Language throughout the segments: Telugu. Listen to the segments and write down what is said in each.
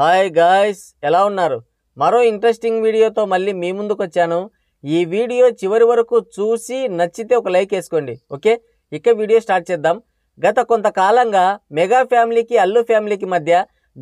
హాయ్ గాయస్ ఎలా ఉన్నారు మరో ఇంట్రెస్టింగ్ వీడియోతో మళ్ళీ మీ ముందుకు వచ్చాను ఈ వీడియో చివరి వరకు చూసి నచ్చితే ఒక లైక్ వేసుకోండి ఓకే ఇక వీడియో స్టార్ట్ చేద్దాం గత కొంతకాలంగా మెగా ఫ్యామిలీకి అల్లు ఫ్యామిలీకి మధ్య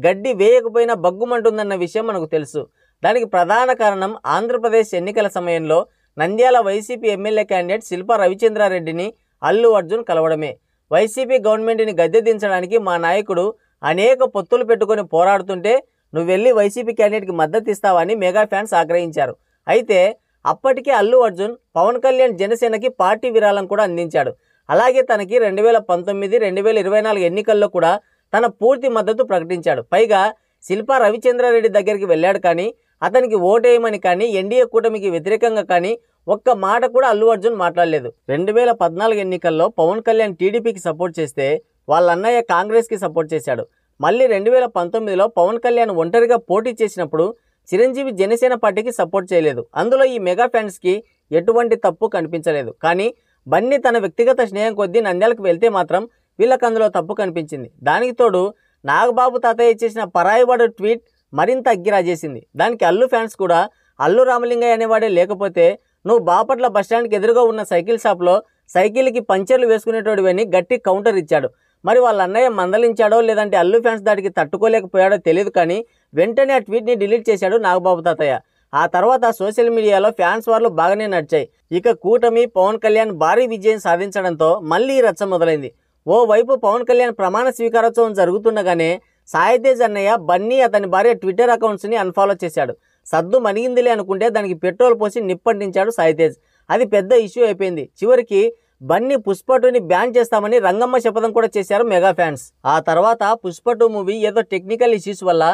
గడ్డి వేయకపోయినా బగ్గుమంటుందన్న విషయం మనకు తెలుసు దానికి ప్రధాన కారణం ఆంధ్రప్రదేశ్ ఎన్నికల సమయంలో Nandyal YCP MLA candidate Shilpa రవిచంద్రారెడ్డిని అల్లు అర్జున్ కలవడమే వైసీపీ గవర్నమెంట్ని గద్దె దించడానికి మా నాయకుడు అనేక పొత్తులు పెట్టుకొని పోరాడుతుంటే నువ్వు వెళ్ళి వైసీపీ క్యాండిడేట్కి మద్దతు ఇస్తావని మెగా ఫ్యాన్స్ ఆగ్రహించారు అయితే అప్పటికే అల్లు అర్జున్ పవన్ కళ్యాణ్ జనసేనకి పార్టీ విరాళం కూడా అందించాడు అలాగే తనకి రెండు వేల పంతొమ్మిది రెండు వేల ఇరవై నాలుగు ఎన్నికల్లో కూడా తన పూర్తి మద్దతు ప్రకటించాడు పైగా శిల్ప రవిచంద్రారెడ్డి దగ్గరికి వెళ్ళాడు కానీ అతనికి ఓటేయమని కానీ ఎన్డీఏ కూటమికి వ్యతిరేకంగా కానీ ఒక్క మాట కూడా అల్లు అర్జున్ మాట్లాడలేదు రెండు వేల పద్నాలుగు ఎన్నికల్లో పవన్ కళ్యాణ్ టీడీపీకి సపోర్ట్ చేస్తే వాళ్ళ అన్నయ్య కాంగ్రెస్కి సపోర్ట్ చేశాడు మళ్ళీ రెండు వేల పంతొమ్మిదిలో పవన్ కళ్యాణ్ ఒంటరిగా పోటీ చేసినప్పుడు చిరంజీవి జనసేన పార్టీకి సపోర్ట్ చేయలేదు అందులో ఈ మెగా ఫ్యాన్స్కి ఎటువంటి తప్పు కనిపించలేదు కానీ బన్నీ తన వ్యక్తిగత స్నేహం కొద్దీ నంద్యాలకు వెళ్తే మాత్రం వీళ్ళకు అందులో తప్పు కనిపించింది దానికి తోడు నాగబాబు తాతయ్య చేసిన పరాయవాడు ట్వీట్ మరింత అగ్గిరాజేసింది దానికి అల్లు ఫ్యాన్స్ కూడా అల్లు రామలింగయ్య అనేవాడే లేకపోతే నువ్వు బాపట్ల బస్టాండ్కి ఎదురుగా ఉన్న సైకిల్ షాప్లో సైకిల్కి పంచర్లు వేసుకునేటోడివని గట్టి కౌంటర్ ఇచ్చాడు మరి వాళ్ళ అన్నయ్య మందలించాడో లేదంటే అల్లు ఫ్యాన్స్ దాటికి తట్టుకోలేకపోయాడో తెలియదు కానీ వెంటనే ఆ ట్వీట్ని డిలీట్ చేశాడు నాగబాబు తాతయ్య ఆ తర్వాత సోషల్ మీడియాలో ఫ్యాన్స్ వార్లు బాగానే నడిచాయి ఇక కూటమి పవన్ కళ్యాణ్ భారీ విజయం సాధించడంతో మళ్ళీ రచ్చ మొదలైంది ఓవైపు పవన్ కళ్యాణ్ ప్రమాణ స్వీకారోత్సవం జరుగుతుండగానే సాయితేజ్ అన్నయ్య బన్నీ అతని భార్య ట్విట్టర్ అకౌంట్స్ని అన్ఫాలో చేశాడు సద్దు మణిగిందిలే అనుకుంటే దానికి పెట్రోల్ పోసి నిప్పంటించాడు సాయితేజ్ అది పెద్ద ఇష్యూ అయిపోయింది చివరికి బన్నీ పుష్ప టూని బ్యాన్ చేస్తామని రంగమ్మ శపథం కూడా చేశారు మెగా ఫ్యాన్స్ ఆ తర్వాత పుష్ప టూ మూవీ ఏదో టెక్నికల్ ఇష్యూస్ వల్ల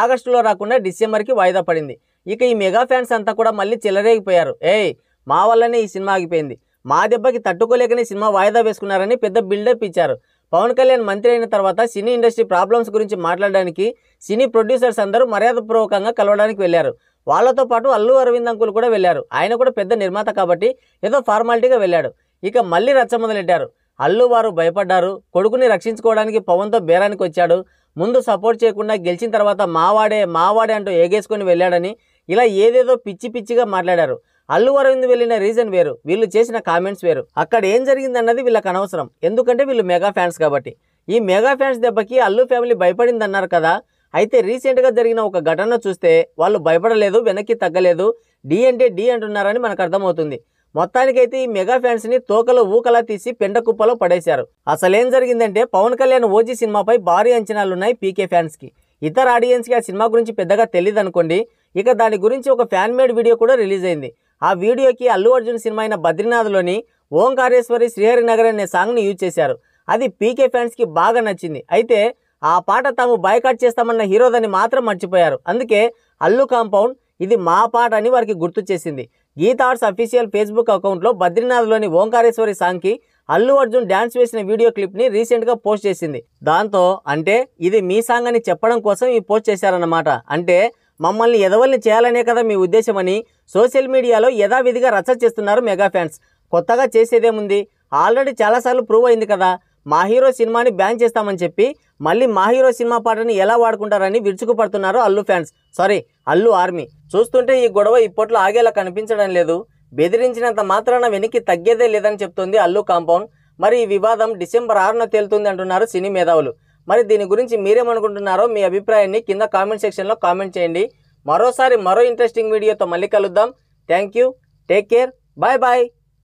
ఆగస్టులో రాకుండా డిసెంబర్కి వాయిదా పడింది ఇక ఈ మెగా ఫ్యాన్స్ అంతా కూడా మళ్ళీ చిల్లరేగిపోయారు ఏయ్ మా వల్లనే ఈ సినిమా ఆగిపోయింది మా దెబ్బకి తట్టుకోలేకనే సినిమా వాయిదా వేసుకున్నారని పెద్ద బిల్డప్ ఇచ్చారు పవన్ కళ్యాణ్ మంత్రి అయిన తర్వాత సినీ ఇండస్ట్రీ ప్రాబ్లమ్స్ గురించి మాట్లాడడానికి సినీ ప్రొడ్యూసర్స్ అందరూ మర్యాదపూర్వకంగా కలవడానికి వెళ్ళారు వాళ్ళతో పాటు అల్లు అరవింద్ అంకులు కూడా వెళ్ళారు ఆయన కూడా పెద్ద నిర్మాత కాబట్టి ఏదో ఫార్మాలిటీగా వెళ్ళాడు ఇక మళ్ళీ రచ్చ మొదలెట్టారు అల్లు వారు భయపడ్డారు కొడుకుని రక్షించుకోవడానికి పవన్తో బేరానికి వచ్చాడు ముందు సపోర్ట్ చేయకుండా గెలిచిన తర్వాత మావాడే మావాడే అంటూ ఏగేసుకొని వెళ్ళాడని ఇలా ఏదేదో పిచ్చి పిచ్చిగా మాట్లాడారు అల్లు అరవింద్ వెళ్ళిన రీజన్ వేరు వీళ్ళు చేసిన కామెంట్స్ వేరు అక్కడ ఏం జరిగిందన్నది వీళ్ళకి అనవసరం ఎందుకంటే వీళ్ళు మెగా ఫ్యాన్స్ కాబట్టి ఈ మెగా ఫ్యాన్స్ దెబ్బకి అల్లు ఫ్యామిలీ భయపడిందన్నారు కదా అయితే రీసెంట్గా జరిగిన ఒక ఘటన చూస్తే వాళ్ళు భయపడలేదు వెనక్కి తగ్గలేదు డి అంటే డి అంటున్నారని మనకు అర్థమవుతుంది మొత్తానికైతే ఈ మెగా ఫ్యాన్స్ ని తోకలు ఊకలా తీసి పెండ కుప్పలో పడేశారు అసలేం జరిగిందంటే పవన్ కళ్యాణ్ ఓజీ సినిమాపై భారీ అంచనాలున్నాయి పీకే ఫ్యాన్స్ కి ఇతర ఆడియన్స్కి ఆ సినిమా గురించి పెద్దగా తెలియదు అనుకోండి ఇక దాని గురించి ఒక ఫ్యాన్ మేడ్ వీడియో కూడా రిలీజ్ అయింది ఆ వీడియోకి అల్లు అర్జున్ సినిమా అయిన బద్రీనాథ్లోని ఓంకారేశ్వరి శ్రీహరినగర్ అనే సాంగ్ని యూజ్ చేశారు అది పీకే ఫ్యాన్స్కి బాగా నచ్చింది అయితే ఆ పాట తాము బైకాట్ చేస్తామన్న హీరోదని మాత్రం మర్చిపోయారు అందుకే అల్లు కాంపౌండ్ ఇది మా పాట అని వారికి గుర్తు చేసింది గీత ఆర్ట్స్ అఫీషియల్ ఫేస్బుక్ అకౌంట్లో బద్రీనాథ్లోని ఓంకారేశ్వరి సాంగ్కి అల్లు అర్జున్ డ్యాన్స్ వేసిన వీడియో క్లిప్ని రీసెంట్గా పోస్ట్ చేసింది దాంతో అంటే ఇది మీ సాంగ్ అని చెప్పడం కోసం ఈ పోస్ట్ చేశారన్నమాట అంటే మమ్మల్ని ఎదవల్ని చేయాలనే కదా మీ ఉద్దేశమని సోషల్ మీడియాలో యథావిధిగా రచ్చ చేస్తున్నారు మెగా ఫ్యాన్స్ కొత్తగా చేసేదేముంది ఆల్రెడీ చాలాసార్లు ప్రూవ్ అయింది కదా మా హీరో సినిమాని బ్యాన్ చేస్తామని చెప్పి మళ్ళీ మా హీరో సినిమా పాటని ఎలా వాడుకుంటారని విరుచుకుపడుతున్నారు Allu fans sorry Allu army చూస్తుంటే ఈ గొడవ ఇప్పట్లో ఆగేలా కనిపించడం లేదు బెదిరించినంత మాత్రాన వెనక్కి తగ్గేదే లేదని చెప్తుంది అల్లు కాంపౌండ్ మరి ఈ వివాదం డిసెంబర్ ఆరున తేలుతుంది అంటున్నారు సినీ మేధావులు మరి దీని గురించి మీరేమనుకుంటున్నారో మీ అభిప్రాయాన్ని కింద కామెంట్ సెక్షన్లో కామెంట్ చేయండి మరోసారి మరో ఇంట్రెస్టింగ్ వీడియోతో మళ్ళీ కలుద్దాం thank you take care bye bye